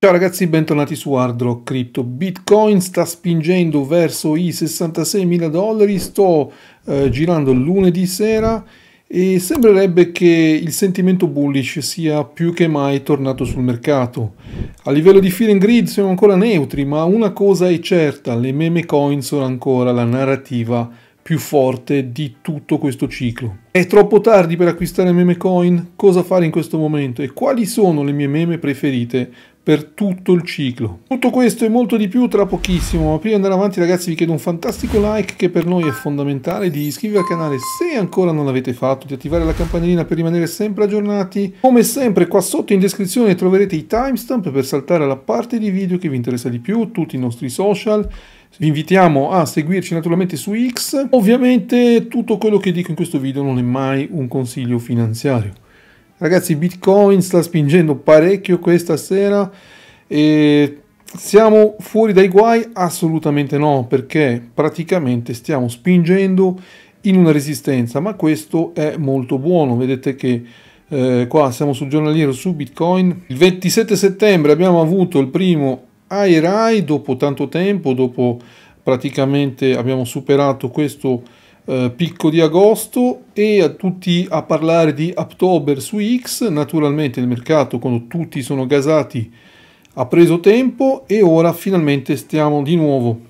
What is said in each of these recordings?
Ciao ragazzi, bentornati su Hard Crypto. Bitcoin sta spingendo verso i 66 mila dollari, sto eh, girando lunedì sera e sembrerebbe che il sentimento bullish sia più che mai tornato sul mercato. A livello di feeling grid siamo ancora neutri, ma una cosa è certa, le meme coin sono ancora la narrativa più forte di tutto questo ciclo. È troppo tardi per acquistare meme coin? Cosa fare in questo momento? E quali sono le mie meme preferite per tutto il ciclo? Tutto questo e molto di più tra pochissimo, ma prima di andare avanti ragazzi vi chiedo un fantastico like che per noi è fondamentale, di iscrivervi al canale se ancora non l'avete fatto, di attivare la campanellina per rimanere sempre aggiornati. Come sempre qua sotto in descrizione troverete i timestamp per saltare alla parte di video che vi interessa di più, tutti i nostri social vi invitiamo a seguirci naturalmente su X. Ovviamente tutto quello che dico in questo video non è mai un consiglio finanziario. Ragazzi, Bitcoin sta spingendo parecchio questa sera e siamo fuori dai guai? Assolutamente no, perché praticamente stiamo spingendo in una resistenza, ma questo è molto buono. Vedete che eh, qua siamo sul giornaliero su Bitcoin. Il 27 settembre abbiamo avuto il primo ai Rai dopo tanto tempo, dopo praticamente abbiamo superato questo eh, picco di agosto e a tutti a parlare di October su X, naturalmente il mercato quando tutti sono gasati ha preso tempo e ora finalmente stiamo di nuovo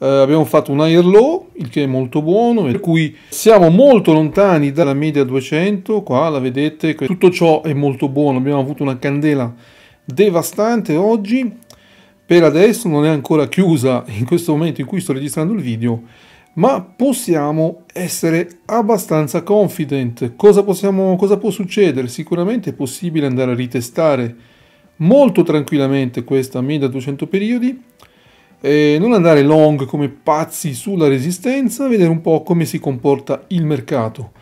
Uh, abbiamo fatto un higher low, il che è molto buono, per cui siamo molto lontani dalla media 200, qua la vedete, tutto ciò è molto buono, abbiamo avuto una candela devastante oggi, per adesso non è ancora chiusa in questo momento in cui sto registrando il video, ma possiamo essere abbastanza confident. Cosa, possiamo, cosa può succedere? Sicuramente è possibile andare a ritestare molto tranquillamente questa 1200 periodi, e non andare long come pazzi sulla resistenza, vedere un po' come si comporta il mercato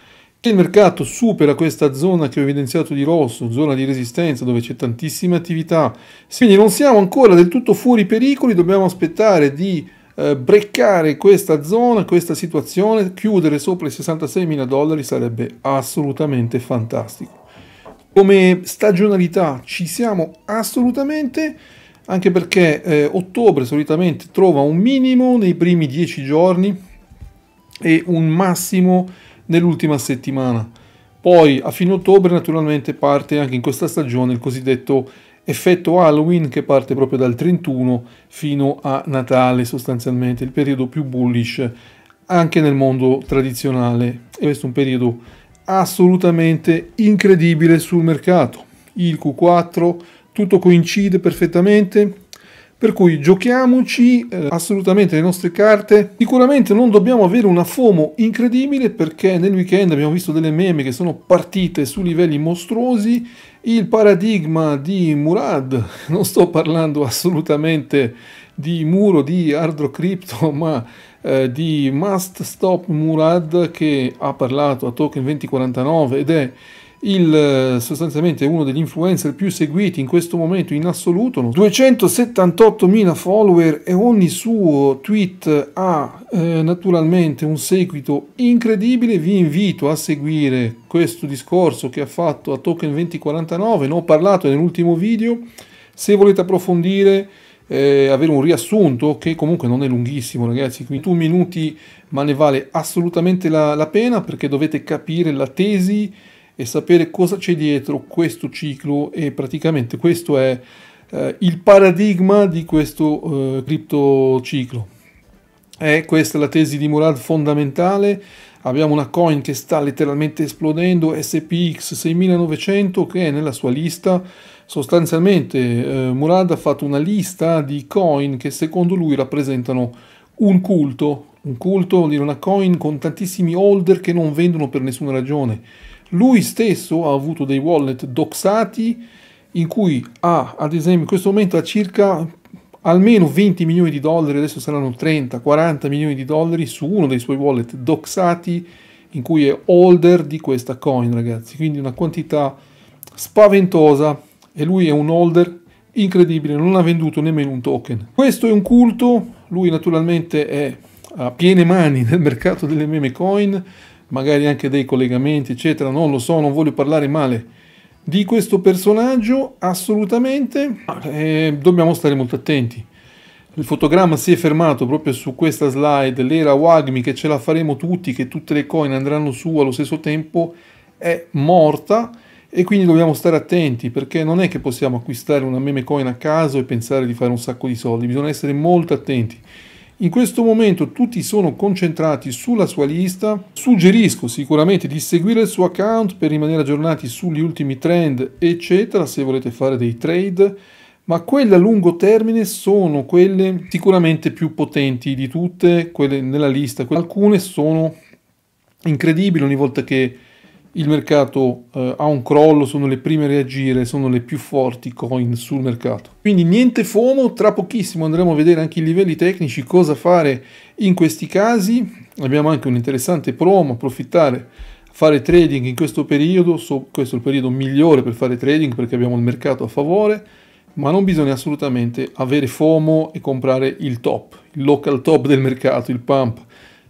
che il mercato supera questa zona che ho evidenziato di rosso, zona di resistenza dove c'è tantissima attività. Quindi non siamo ancora del tutto fuori pericoli, dobbiamo aspettare di eh, breccare questa zona, questa situazione, chiudere sopra i 66 mila dollari sarebbe assolutamente fantastico. Come stagionalità ci siamo assolutamente anche perché eh, ottobre solitamente trova un minimo nei primi 10 giorni e un massimo nell'ultima settimana. Poi a fine ottobre naturalmente parte anche in questa stagione il cosiddetto effetto Halloween che parte proprio dal 31 fino a Natale sostanzialmente, il periodo più bullish anche nel mondo tradizionale. E questo è un periodo assolutamente incredibile sul mercato. Il Q4, tutto coincide perfettamente, per cui giochiamoci eh, assolutamente le nostre carte. Sicuramente non dobbiamo avere una FOMO incredibile perché nel weekend abbiamo visto delle meme che sono partite su livelli mostruosi. Il paradigma di Murad, non sto parlando assolutamente di muro di hard crypto, ma eh, di Must Stop Murad che ha parlato a Token 2049 ed è il, eh, sostanzialmente uno degli influencer più seguiti in questo momento in assoluto, 278.000 follower e ogni suo tweet ha eh, naturalmente un seguito incredibile, vi invito a seguire questo discorso che ha fatto a Token 2049, ne ho parlato nell'ultimo video, se volete approfondire eh, avere un riassunto che comunque non è lunghissimo ragazzi, quindi 21 minuti ma ne vale assolutamente la, la pena perché dovete capire la tesi e sapere cosa c'è dietro questo ciclo e praticamente questo è eh, il paradigma di questo eh, criptociclo. È questa la tesi di Murad fondamentale. Abbiamo una coin che sta letteralmente esplodendo, SPX 6900, che è nella sua lista. Sostanzialmente eh, Murad ha fatto una lista di coin che secondo lui rappresentano un culto. Un culto vuol dire una coin con tantissimi holder che non vendono per nessuna ragione lui stesso ha avuto dei wallet doxati in cui ha, ad esempio, in questo momento ha circa almeno 20 milioni di dollari, adesso saranno 30-40 milioni di dollari su uno dei suoi wallet doxati in cui è holder di questa coin, ragazzi, quindi una quantità spaventosa e lui è un holder incredibile, non ha venduto nemmeno un token. Questo è un culto, lui naturalmente è a piene mani nel mercato delle meme coin, magari anche dei collegamenti, eccetera, non lo so, non voglio parlare male di questo personaggio, assolutamente eh, dobbiamo stare molto attenti. Il fotogramma si è fermato proprio su questa slide, l'era Wagmi che ce la faremo tutti, che tutte le coin andranno su allo stesso tempo, è morta e quindi dobbiamo stare attenti perché non è che possiamo acquistare una meme coin a caso e pensare di fare un sacco di soldi, bisogna essere molto attenti. In questo momento tutti sono concentrati sulla sua lista, suggerisco sicuramente di seguire il suo account per rimanere aggiornati sugli ultimi trend eccetera se volete fare dei trade, ma quelle a lungo termine sono quelle sicuramente più potenti di tutte, quelle nella lista, alcune sono incredibili ogni volta che il mercato eh, ha un crollo, sono le prime a reagire, sono le più forti coin sul mercato. Quindi niente FOMO, tra pochissimo andremo a vedere anche i livelli tecnici, cosa fare in questi casi. Abbiamo anche un interessante promo, approfittare, fare trading in questo periodo, so, questo è il periodo migliore per fare trading perché abbiamo il mercato a favore, ma non bisogna assolutamente avere FOMO e comprare il top, il local top del mercato, il pump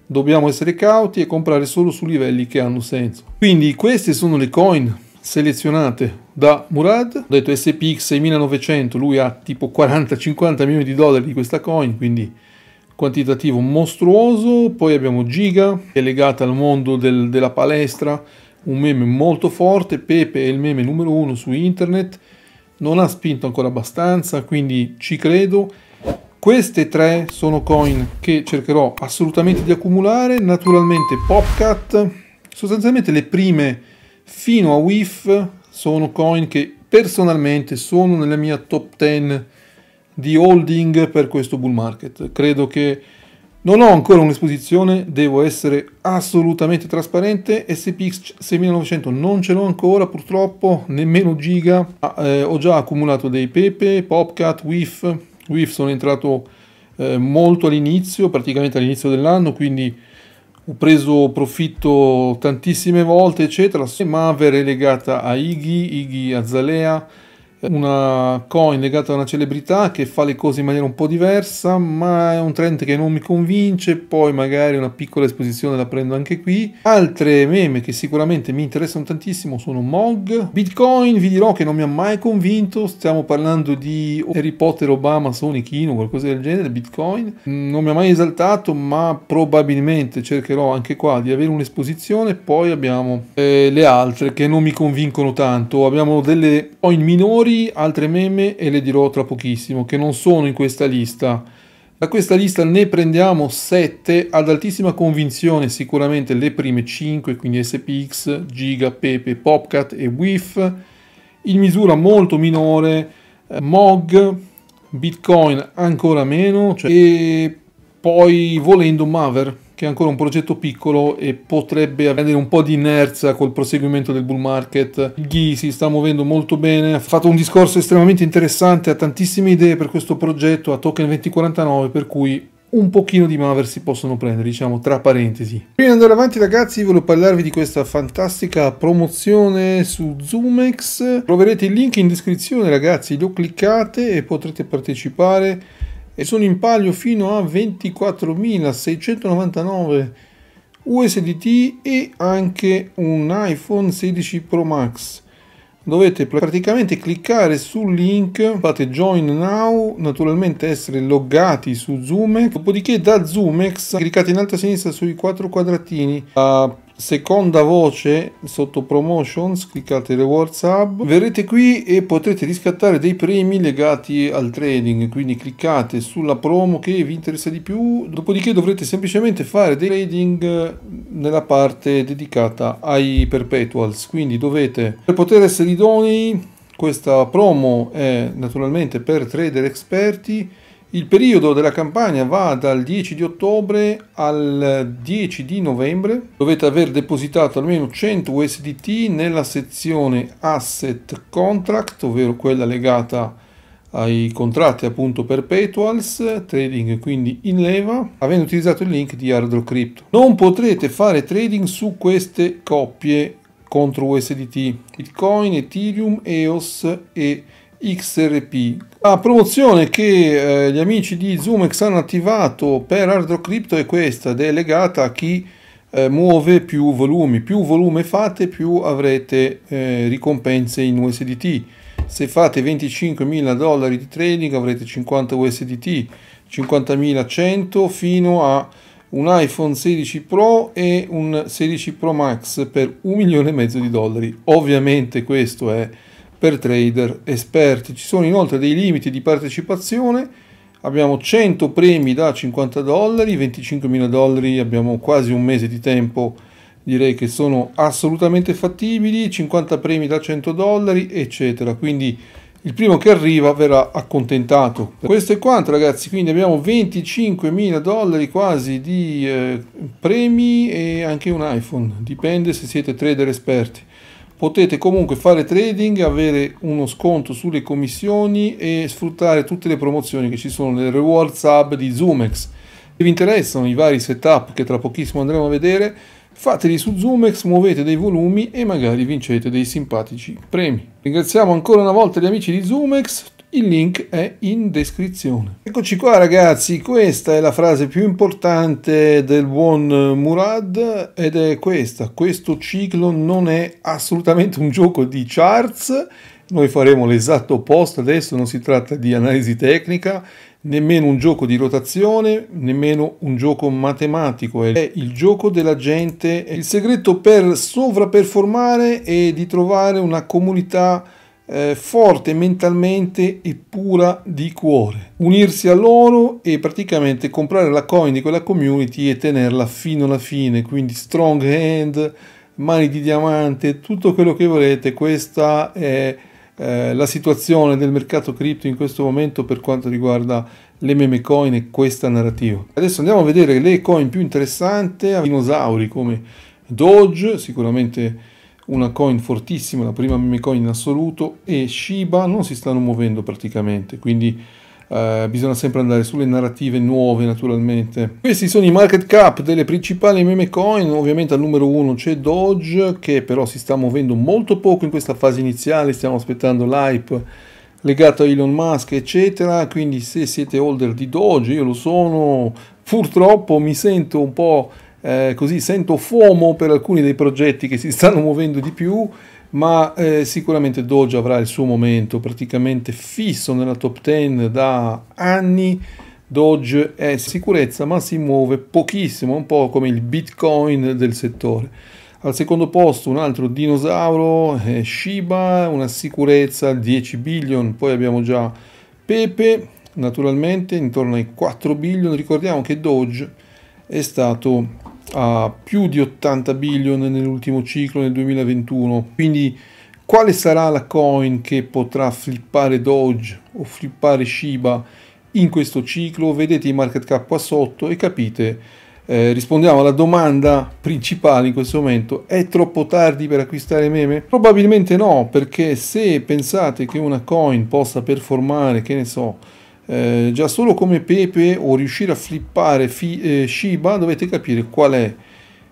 dobbiamo essere cauti e comprare solo su livelli che hanno senso. Quindi queste sono le coin selezionate da Murad, ho detto SPX 6900, lui ha tipo 40-50 milioni di dollari di questa coin, quindi quantitativo mostruoso, poi abbiamo Giga, che è legata al mondo del, della palestra, un meme molto forte, Pepe è il meme numero uno su internet, non ha spinto ancora abbastanza, quindi ci credo, queste tre sono coin che cercherò assolutamente di accumulare, naturalmente Popcat, sostanzialmente le prime fino a WIF sono coin che personalmente sono nella mia top 10 di holding per questo bull market. Credo che non ho ancora un'esposizione, devo essere assolutamente trasparente, SPX 6900 non ce l'ho ancora purtroppo, nemmeno Giga, eh, ho già accumulato dei Pepe, Popcat, WIF, WIF sono entrato eh, molto all'inizio, praticamente all'inizio dell'anno, quindi ho preso profitto tantissime volte, eccetera. Se Maver legata a Ighi, Ighi Azalea, una coin legata a una celebrità che fa le cose in maniera un po' diversa, ma è un trend che non mi convince, poi magari una piccola esposizione la prendo anche qui. Altre meme che sicuramente mi interessano tantissimo sono Mog, Bitcoin, vi dirò che non mi ha mai convinto, stiamo parlando di Harry Potter, Obama, Sony, Kino, qualcosa del genere, Bitcoin, non mi ha mai esaltato, ma probabilmente cercherò anche qua di avere un'esposizione, poi abbiamo eh, le altre che non mi convincono tanto, abbiamo delle coin minori, migliori, altre meme e le dirò tra pochissimo, che non sono in questa lista. Da questa lista ne prendiamo 7 ad altissima convinzione, sicuramente le prime 5, quindi SPX, Giga, Pepe, Popcat e WIF, in misura molto minore, eh, MOG, Bitcoin ancora meno, cioè, e poi volendo Maver che è ancora un progetto piccolo e potrebbe avere un po' di inerzia col proseguimento del bull market. Guy si sta muovendo molto bene, ha fatto un discorso estremamente interessante, ha tantissime idee per questo progetto, a token 2049 per cui un pochino di maver si possono prendere, diciamo tra parentesi. Prima di andare avanti ragazzi voglio parlarvi di questa fantastica promozione su Zoomex. Troverete il link in descrizione ragazzi, lo cliccate e potrete partecipare e sono in palio fino a 24.699 USDT e anche un iPhone 16 Pro Max. Dovete praticamente cliccare sul link, fate join now, naturalmente essere loggati su Zoomex, dopodiché da Zoomex cliccate in alto a sinistra sui quattro quadratini, a seconda voce sotto promotions cliccate rewards hub verrete qui e potrete riscattare dei premi legati al trading quindi cliccate sulla promo che vi interessa di più dopodiché dovrete semplicemente fare dei trading nella parte dedicata ai perpetuals quindi dovete per poter essere idonei questa promo è naturalmente per trader esperti il periodo della campagna va dal 10 di ottobre al 10 di novembre. Dovete aver depositato almeno 100 USDT nella sezione Asset Contract, ovvero quella legata ai contratti appunto perpetuals, trading quindi in leva, avendo utilizzato il link di Airdrop Crypto. Non potrete fare trading su queste coppie contro USDT, Bitcoin, Ethereum, EOS e XRP. La ah, promozione che eh, gli amici di Zumex hanno attivato per Hard Crypto è questa ed è legata a chi eh, muove più volumi. Più volume fate, più avrete eh, ricompense in USDT. Se fate 25.000 dollari di trading avrete 50 USDT, 50.100 fino a un iPhone 16 Pro e un 16 Pro Max per un milione e mezzo di dollari. Ovviamente questo è per trader esperti. Ci sono inoltre dei limiti di partecipazione, abbiamo 100 premi da 50 dollari, 25 mila dollari, abbiamo quasi un mese di tempo, direi che sono assolutamente fattibili, 50 premi da 100 dollari, eccetera. Quindi il primo che arriva verrà accontentato. Questo è quanto ragazzi, quindi abbiamo 25 mila dollari quasi di eh, premi e anche un iPhone, dipende se siete trader esperti potete comunque fare trading, avere uno sconto sulle commissioni e sfruttare tutte le promozioni che ci sono nel Rewards Hub di Zoomex. Se vi interessano i vari setup che tra pochissimo andremo a vedere, fateli su Zoomex, muovete dei volumi e magari vincete dei simpatici premi. Ringraziamo ancora una volta gli amici di Zoomex, il link è in descrizione. Eccoci qua ragazzi, questa è la frase più importante del buon Murad ed è questa. Questo ciclo non è assolutamente un gioco di charts. Noi faremo l'esatto opposto adesso, non si tratta di analisi tecnica, nemmeno un gioco di rotazione, nemmeno un gioco matematico, è il gioco della gente, è il segreto per sovraperformare e di trovare una comunità eh, forte mentalmente e pura di cuore. Unirsi a loro e praticamente comprare la coin di quella community e tenerla fino alla fine, quindi strong hand, mani di diamante, tutto quello che volete, questa è eh, la situazione del mercato cripto in questo momento per quanto riguarda le meme coin e questa narrativa. Adesso andiamo a vedere le coin più interessanti, a dinosauri come Doge, sicuramente una coin fortissima, la prima meme coin in assoluto e Shiba non si stanno muovendo praticamente, quindi eh, bisogna sempre andare sulle narrative nuove naturalmente. Questi sono i market cap delle principali meme coin, ovviamente al numero 1 c'è Doge che però si sta muovendo molto poco in questa fase iniziale, stiamo aspettando l'hype legato a Elon Musk eccetera, quindi se siete holder di Doge, io lo sono, purtroppo mi sento un po' eh, così sento FOMO per alcuni dei progetti che si stanno muovendo di più, ma eh, sicuramente Doge avrà il suo momento praticamente fisso nella top 10 da anni. Doge è sicurezza, ma si muove pochissimo, un po' come il Bitcoin del settore. Al secondo posto un altro dinosauro, eh, Shiba, una sicurezza 10 billion, poi abbiamo già Pepe, naturalmente intorno ai 4 billion. Ricordiamo che Doge è stato a più di 80 billion nell'ultimo ciclo nel 2021. Quindi quale sarà la coin che potrà flippare Doge o flippare Shiba in questo ciclo? Vedete i market cap qua sotto e capite. Eh, rispondiamo alla domanda principale in questo momento, è troppo tardi per acquistare meme? Probabilmente no, perché se pensate che una coin possa performare, che ne so, eh, già solo come Pepe o riuscire a flippare fi, eh, Shiba dovete capire qual è.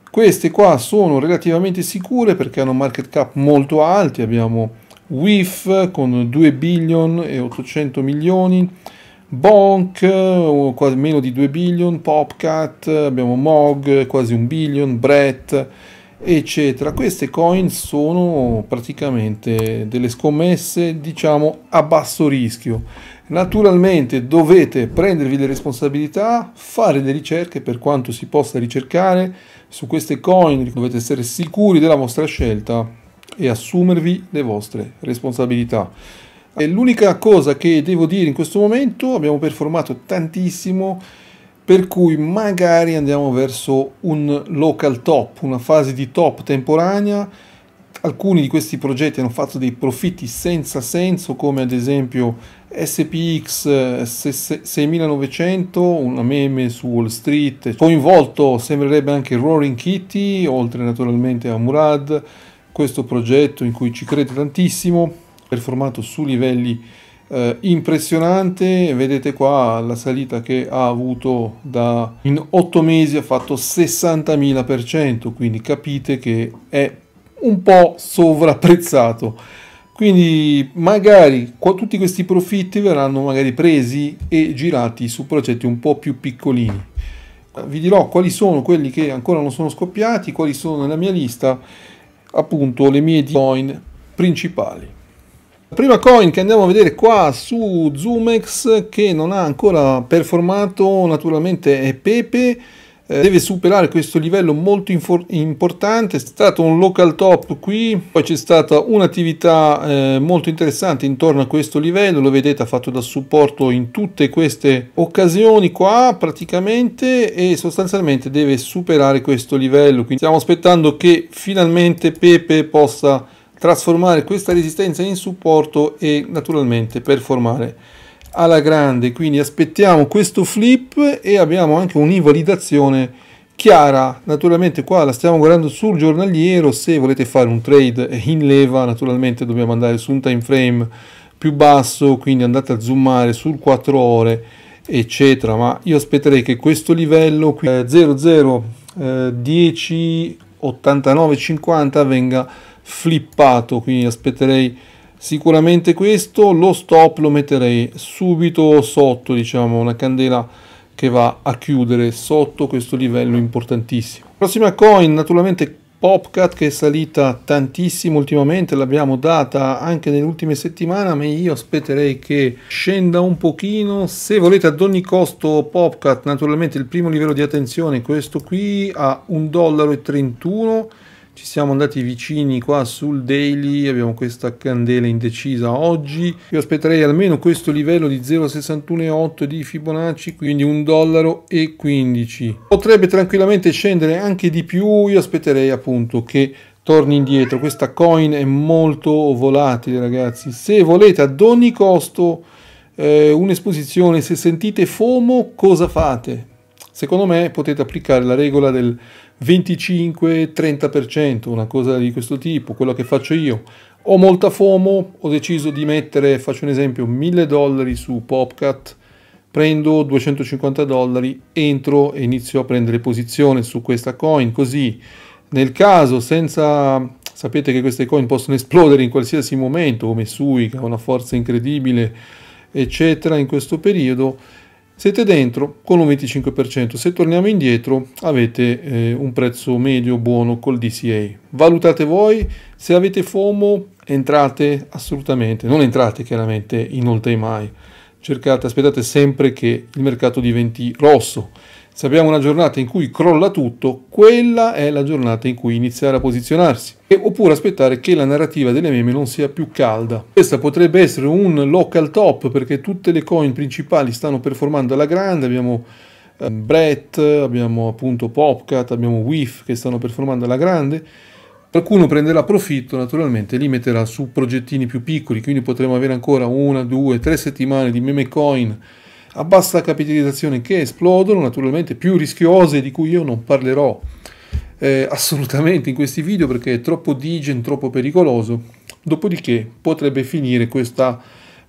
Queste qua sono relativamente sicure perché hanno market cap molto alti, abbiamo WIF con 2 billion e 800 milioni, Bonk quasi meno di 2 billion, Popcat, abbiamo Mog quasi 1 billion, Brett eccetera. Queste coin sono praticamente delle scommesse, diciamo, a basso rischio. Naturalmente dovete prendervi le responsabilità, fare le ricerche per quanto si possa ricercare su queste coin, dovete essere sicuri della vostra scelta e assumervi le vostre responsabilità. E l'unica cosa che devo dire in questo momento, abbiamo performato tantissimo, per cui magari andiamo verso un local top, una fase di top temporanea. Alcuni di questi progetti hanno fatto dei profitti senza senso, come ad esempio SPX 6900, una meme su Wall Street. Coinvolto sembrerebbe anche Roaring Kitty, oltre naturalmente a Murad, questo progetto in cui ci crede tantissimo, performato su livelli eh, impressionante vedete qua la salita che ha avuto da in otto mesi ha fatto 60.000% quindi capite che è un po' sovrapprezzato quindi magari qua, tutti questi profitti verranno magari presi e girati su progetti un po' più piccolini eh, vi dirò quali sono quelli che ancora non sono scoppiati quali sono nella mia lista appunto le mie coin principali Prima coin che andiamo a vedere qua su Zoomex che non ha ancora performato naturalmente è Pepe eh, deve superare questo livello molto importante, è stato un local top qui, poi c'è stata un'attività eh, molto interessante intorno a questo livello, lo vedete ha fatto da supporto in tutte queste occasioni qua praticamente e sostanzialmente deve superare questo livello, quindi stiamo aspettando che finalmente Pepe possa trasformare questa resistenza in supporto e naturalmente performare alla grande quindi aspettiamo questo flip e abbiamo anche un'invalidazione chiara naturalmente qua la stiamo guardando sul giornaliero se volete fare un trade in leva naturalmente dobbiamo andare su un time frame più basso quindi andate a zoomare sul 4 ore eccetera ma io aspetterei che questo livello qui eh, 00 eh, 10 89 50 venga flippato, quindi aspetterei sicuramente questo, lo stop lo metterei subito sotto, diciamo, una candela che va a chiudere sotto questo livello importantissimo. Prossima coin, naturalmente Popcat che è salita tantissimo ultimamente, l'abbiamo data anche nelle ultime settimane, ma io aspetterei che scenda un pochino. Se volete ad ogni costo Popcat, naturalmente il primo livello di attenzione questo qui a 1,31 dollaro ci siamo andati vicini qua sul daily abbiamo questa candela indecisa oggi io aspetterei almeno questo livello di 0,618 di Fibonacci quindi 1 dollaro e 15 potrebbe tranquillamente scendere anche di più io aspetterei appunto che torni indietro questa coin è molto volatile ragazzi se volete ad ogni costo eh, un'esposizione se sentite FOMO cosa fate? Secondo me potete applicare la regola del 25-30%, una cosa di questo tipo, quello che faccio io. Ho molta FOMO, ho deciso di mettere, faccio un esempio, 1000 dollari su Popcat, prendo 250 dollari, entro e inizio a prendere posizione su questa coin, così nel caso senza... Sapete che queste coin possono esplodere in qualsiasi momento, come Sui, che ha una forza incredibile, eccetera, in questo periodo siete dentro con un 25%, se torniamo indietro avete eh, un prezzo medio buono col DCA. Valutate voi, se avete FOMO entrate assolutamente, non entrate chiaramente in all time high, cercate, aspettate sempre che il mercato diventi rosso se abbiamo una giornata in cui crolla tutto, quella è la giornata in cui iniziare a posizionarsi. E, oppure aspettare che la narrativa delle meme non sia più calda. Questa potrebbe essere un local top perché tutte le coin principali stanno performando alla grande, abbiamo eh, Brett, abbiamo appunto Popcat, abbiamo Wif che stanno performando alla grande. Qualcuno prenderà profitto, naturalmente li metterà su progettini più piccoli, quindi potremo avere ancora una, due, tre settimane di meme coin a bassa capitalizzazione che esplodono, naturalmente più rischiose di cui io non parlerò eh, assolutamente in questi video perché è troppo digen, troppo pericoloso, dopodiché potrebbe finire questa,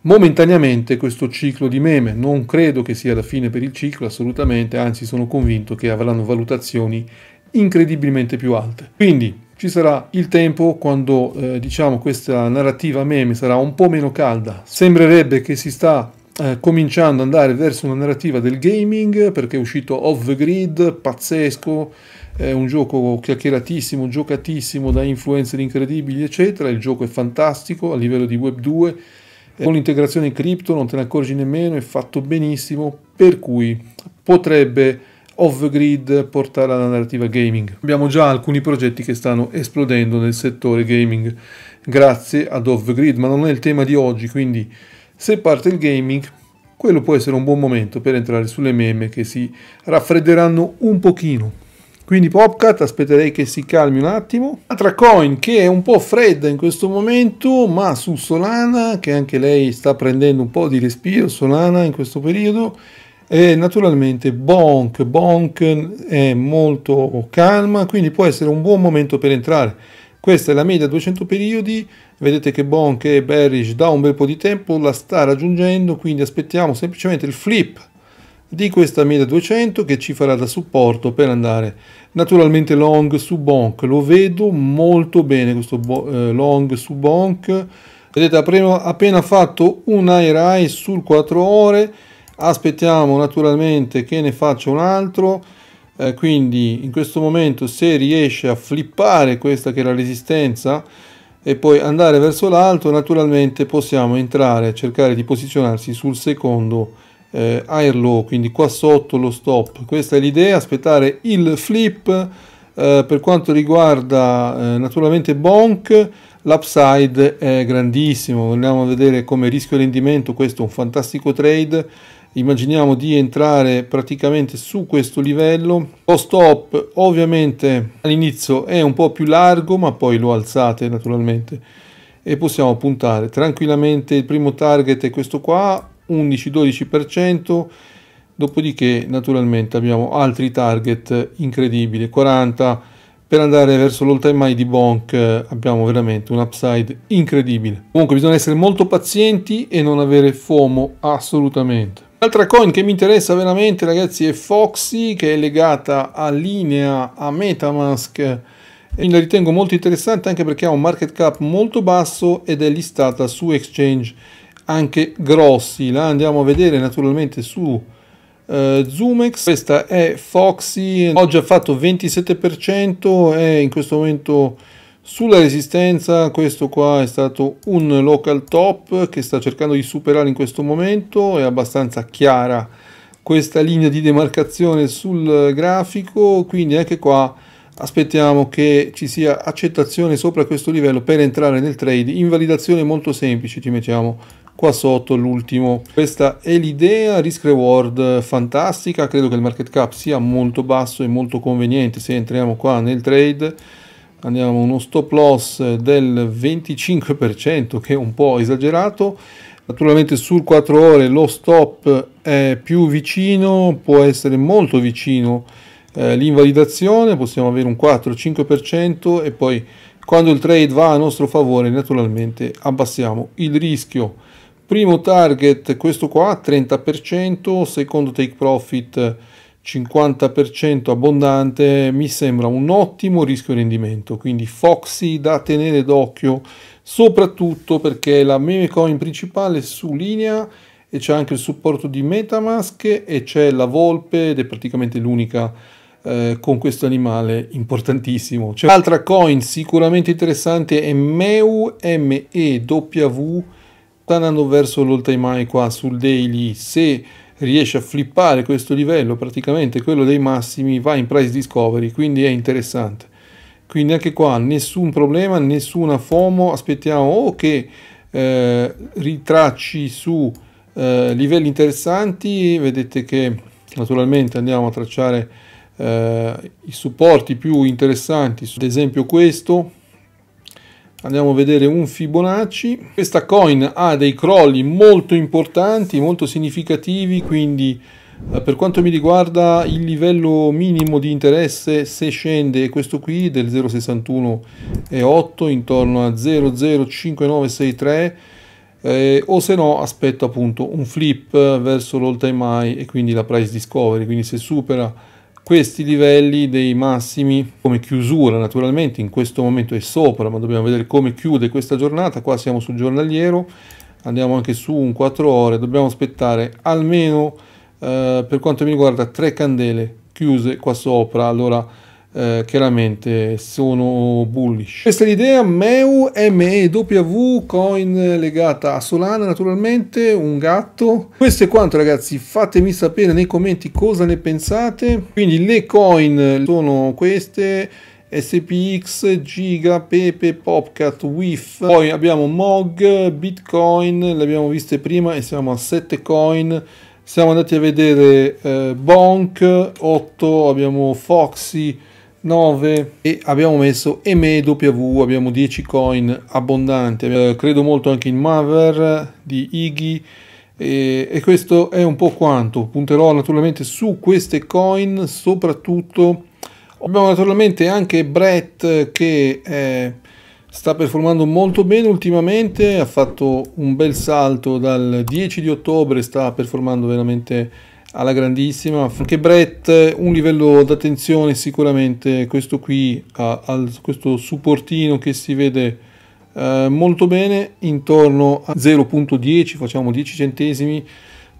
momentaneamente questo ciclo di meme, non credo che sia la fine per il ciclo assolutamente, anzi sono convinto che avranno valutazioni incredibilmente più alte. Quindi ci sarà il tempo quando eh, diciamo questa narrativa meme sarà un po' meno calda. Sembrerebbe che si sta eh, cominciando ad andare verso una narrativa del gaming perché è uscito Off the Grid, pazzesco, è un gioco chiacchieratissimo, giocatissimo da influencer incredibili, eccetera. Il gioco è fantastico a livello di Web 2, eh, con l'integrazione in cripto non te ne accorgi nemmeno, è fatto benissimo, per cui potrebbe off the grid portare alla narrativa gaming. Abbiamo già alcuni progetti che stanno esplodendo nel settore gaming grazie ad off the grid, ma non è il tema di oggi, quindi se parte il gaming, quello può essere un buon momento per entrare sulle meme che si raffredderanno un pochino. Quindi Popcat aspetterei che si calmi un attimo. Altra coin che è un po' fredda in questo momento, ma su Solana, che anche lei sta prendendo un po' di respiro, Solana in questo periodo, è naturalmente Bonk. Bonk è molto calma, quindi può essere un buon momento per entrare. Questa è la media 200 periodi, vedete che Bonk è bearish da un bel po' di tempo, la sta raggiungendo, quindi aspettiamo semplicemente il flip di questa media 200 che ci farà da supporto per andare naturalmente long su Bonk. Lo vedo molto bene questo eh, long su Bonk. Vedete, abbiamo appena fatto un high rise sul 4 ore, aspettiamo naturalmente che ne faccia un altro eh, quindi in questo momento se riesce a flippare questa che è la resistenza e poi andare verso l'alto naturalmente possiamo entrare cercare di posizionarsi sul secondo eh, air low quindi qua sotto lo stop questa è l'idea aspettare il flip eh, per quanto riguarda eh, naturalmente bonk l'upside è grandissimo, andiamo a vedere come rischio rendimento, questo è un fantastico trade, immaginiamo di entrare praticamente su questo livello, lo stop ovviamente all'inizio è un po' più largo ma poi lo alzate naturalmente e possiamo puntare tranquillamente, il primo target è questo qua, 11-12%, dopodiché naturalmente abbiamo altri target incredibili, 40%, per andare verso l'all time high di Bonk eh, abbiamo veramente un upside incredibile. Comunque bisogna essere molto pazienti e non avere FOMO assolutamente. L'altra coin che mi interessa veramente ragazzi è Foxy che è legata a Linea, a Metamask e la ritengo molto interessante anche perché ha un market cap molto basso ed è listata su exchange anche grossi. La andiamo a vedere naturalmente su Uh, Zumex, questa è Foxy, oggi ha fatto 27%, è in questo momento sulla resistenza, questo qua è stato un local top che sta cercando di superare in questo momento, è abbastanza chiara questa linea di demarcazione sul grafico, quindi anche qua aspettiamo che ci sia accettazione sopra questo livello per entrare nel trade, invalidazione molto semplice, ci mettiamo qua sotto l'ultimo. Questa è l'idea, risk reward fantastica, credo che il market cap sia molto basso e molto conveniente se entriamo qua nel trade andiamo a uno stop loss del 25% che è un po' esagerato naturalmente sul 4 ore lo stop è più vicino può essere molto vicino eh, l'invalidazione possiamo avere un 4-5% e poi quando il trade va a nostro favore naturalmente abbassiamo il rischio Primo target questo qua 30%, secondo take profit 50% abbondante, mi sembra un ottimo rischio rendimento, quindi Foxy da tenere d'occhio soprattutto perché è la meme coin principale su linea e c'è anche il supporto di Metamask e c'è la Volpe ed è praticamente l'unica eh, con questo animale importantissimo. C'è un'altra coin sicuramente interessante è MEU MEW andando verso l'all-time qua sul daily, se riesce a flippare questo livello, praticamente quello dei massimi, va in price discovery, quindi è interessante. Quindi anche qua nessun problema, nessuna FOMO, aspettiamo o che eh, ritracci su eh, livelli interessanti, vedete che naturalmente andiamo a tracciare eh, i supporti più interessanti, ad esempio questo, andiamo a vedere un Fibonacci questa coin ha dei crolli molto importanti molto significativi quindi eh, per quanto mi riguarda il livello minimo di interesse se scende è questo qui del 0,61,8 intorno a 0,05963 eh, o se no aspetto appunto un flip verso l'all time high e quindi la price discovery quindi se supera questi livelli dei massimi come chiusura naturalmente in questo momento è sopra ma dobbiamo vedere come chiude questa giornata qua siamo sul giornaliero andiamo anche su un 4 ore dobbiamo aspettare almeno eh, per quanto mi riguarda tre candele chiuse qua sopra allora eh, chiaramente sono bullish. Questa è l'idea MEW, MEW coin legata a Solana naturalmente, un gatto. Questo è quanto ragazzi, fatemi sapere nei commenti cosa ne pensate. Quindi le coin sono queste SPX, Giga, Pepe, Popcat, WIF, poi abbiamo MOG, Bitcoin, le abbiamo viste prima e siamo a 7 coin, siamo andati a vedere eh, Bonk, 8, abbiamo Foxy, 9 e abbiamo messo MW, abbiamo 10 coin abbondanti, eh, credo molto anche in Maver di Iggy e, e, questo è un po' quanto, punterò naturalmente su queste coin soprattutto, abbiamo naturalmente anche Brett che è, eh, sta performando molto bene ultimamente, ha fatto un bel salto dal 10 di ottobre, sta performando veramente bene alla grandissima. Anche Brett, un livello d'attenzione sicuramente, questo qui, ha, ha questo supportino che si vede eh, molto bene, intorno a 0.10, facciamo 10 centesimi,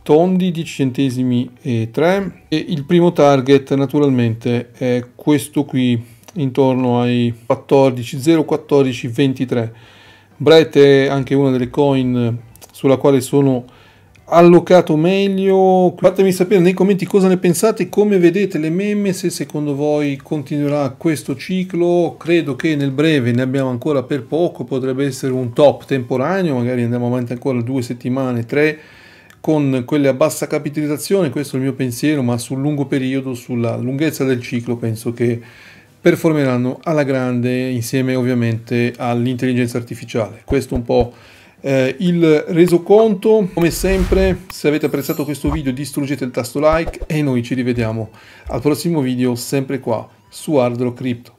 tondi 10 centesimi e 3 e il primo target naturalmente è questo qui intorno ai 14 014 23 Brett è anche una delle coin sulla quale sono allocato meglio. Fatemi sapere nei commenti cosa ne pensate, come vedete le meme, se secondo voi continuerà questo ciclo. Credo che nel breve ne abbiamo ancora per poco, potrebbe essere un top temporaneo, magari andiamo avanti ancora due settimane, tre con quelle a bassa capitalizzazione, questo è il mio pensiero, ma sul lungo periodo, sulla lunghezza del ciclo, penso che performeranno alla grande insieme ovviamente all'intelligenza artificiale. Questo un po' eh, il resoconto. Come sempre, se avete apprezzato questo video distruggete il tasto like e noi ci rivediamo al prossimo video sempre qua su Hardrock Crypto.